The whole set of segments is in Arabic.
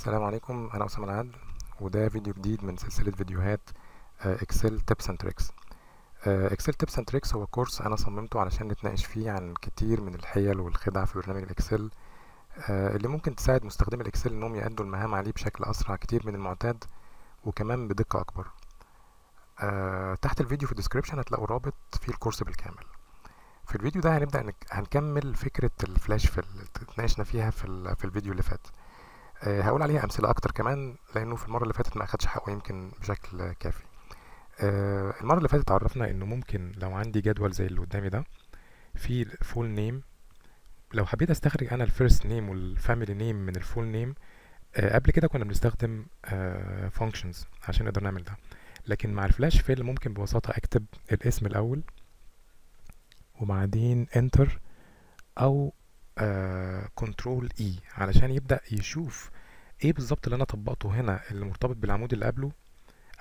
السلام عليكم انا اسامه العدل وده فيديو جديد من سلسله فيديوهات اكسل تيبس اند تريكس اكسل تيبس اند تريكس هو كورس انا صممته علشان نتناقش فيه عن كتير من الحيل والخدع في برنامج الاكسل آه، اللي ممكن تساعد مستخدمي الاكسل انهم يأدوا المهام عليه بشكل اسرع كتير من المعتاد وكمان بدقه اكبر آه، تحت الفيديو في الديسكريبشن هتلاقوا رابط فيه الكورس بالكامل في الفيديو ده هنبدا هنكمل فكره الفلاش في اتناقشنا فيها في الفيديو اللي فات آه، هقول عليها امثله اكتر كمان لانه في المره اللي فاتت ما اخدش حقه يمكن بشكل كافي آه، المره اللي فاتت عرفنا انه ممكن لو عندي جدول زي اللي قدامي ده في فول نيم لو حبيت استخرج انا الفيرست نيم والفاميلي نيم من الفول نيم آه، قبل كده كنا بنستخدم فانكشنز عشان نقدر نعمل ده لكن مع الفلاش فيل ممكن ببساطه اكتب الاسم الاول وبعدين انتر او كنترول آه، اي e علشان يبدا يشوف ايه بالظبط اللي انا طبقته هنا اللي مرتبط بالعمود اللي قبله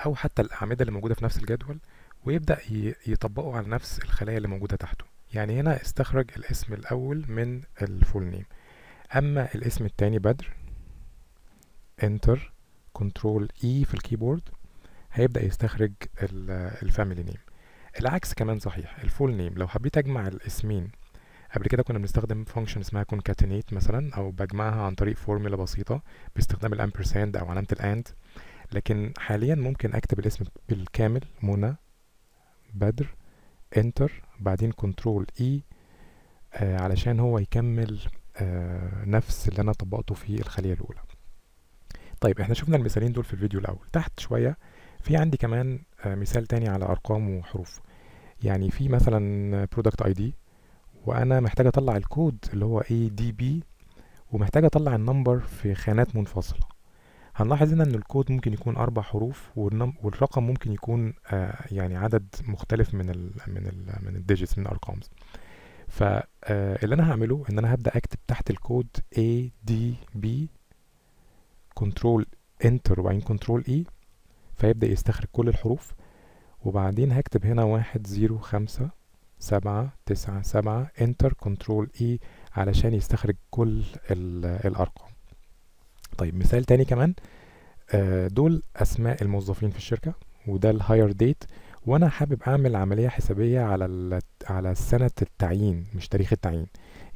او حتى الاعمده اللي موجوده في نفس الجدول ويبدا يطبقه على نفس الخلايا اللي موجوده تحته يعني هنا استخرج الاسم الاول من الفول نيم اما الاسم التاني بدر انتر كنترول اي في الكيبورد هيبدا يستخرج الفاميلي نيم العكس كمان صحيح الفول نيم لو حبيت اجمع الاسمين قبل كده كنا بنستخدم فانكشن اسمها concatenate مثلا او بجمعها عن طريق فورمولا بسيطه باستخدام الامبرساند او علامه الاند لكن حاليا ممكن اكتب الاسم بالكامل منى بدر انتر بعدين كنترول اي e، آه علشان هو يكمل آه نفس اللي انا طبقته في الخليه الاولى طيب احنا شفنا المثالين دول في الفيديو الاول تحت شويه في عندي كمان آه مثال تاني على ارقام وحروف يعني في مثلا برودكت اي دي وانا محتاج اطلع الكود اللي هو اي دي بي ومحتاج اطلع النمبر في خانات منفصله هنلاحظ هنا ان الكود ممكن يكون اربع حروف والرقم ممكن يكون آه، يعني عدد مختلف من ال من الـ من الديجيتس من الارقام فاللي آه، انا هعمله ان انا هبدا اكتب تحت الكود اي دي بي كنترول انتر وبعدين كنترول اي e فيبدا يستخرج كل الحروف وبعدين هكتب هنا واحد زيرو خمسة سبعة تسعة سبعة انتر كنترول اي علشان يستخرج كل الارقام طيب مثال تاني كمان آه، دول اسماء الموظفين في الشركة وده الهاير ديت وانا حابب اعمل عملية حسابية على على سنة التعيين مش تاريخ التعيين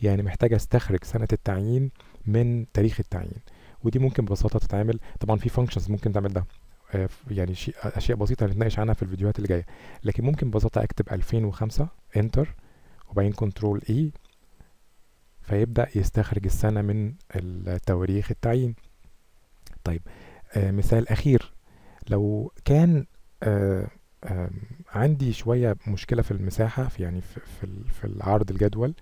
يعني محتاج استخرج سنة التعيين من تاريخ التعيين ودي ممكن ببساطة تتعمل طبعا في فانكشنز ممكن تعمل ده آه، يعني شيء اشياء بسيطه هنتناقش عنها في الفيديوهات اللي جايه لكن ممكن ببساطه اكتب 2005 انتر وبعدين كنترول اي e، فيبدأ يستخرج السنة من التواريخ التعيين طيب آه مثال أخير لو كان آه آه عندي شوية مشكلة في المساحة في يعني في, في, في العرض الجدول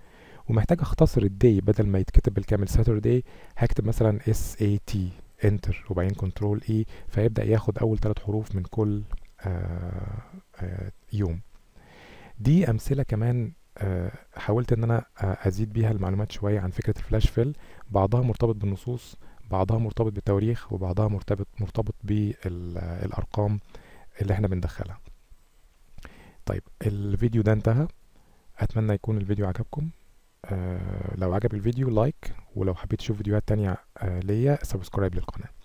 ومحتاج اختصر الدي بدل ما يتكتب بالكامل ساتردي هكتب مثلا اس اي تي انتر وبعدين كنترول اي e، فيبدأ ياخد أول ثلاث حروف من كل آه، آه، يوم دي امثله كمان آه، حاولت ان انا ازيد بيها المعلومات شويه عن فكره الفلاش فيل بعضها مرتبط بالنصوص بعضها مرتبط بالتواريخ وبعضها مرتبط مرتبط بالارقام اللي احنا بندخلها طيب الفيديو ده انتهى اتمنى يكون الفيديو عجبكم آه، لو عجب الفيديو لايك ولو حبيت تشوف فيديوهات تانية آه، ليا سبسكرايب للقناه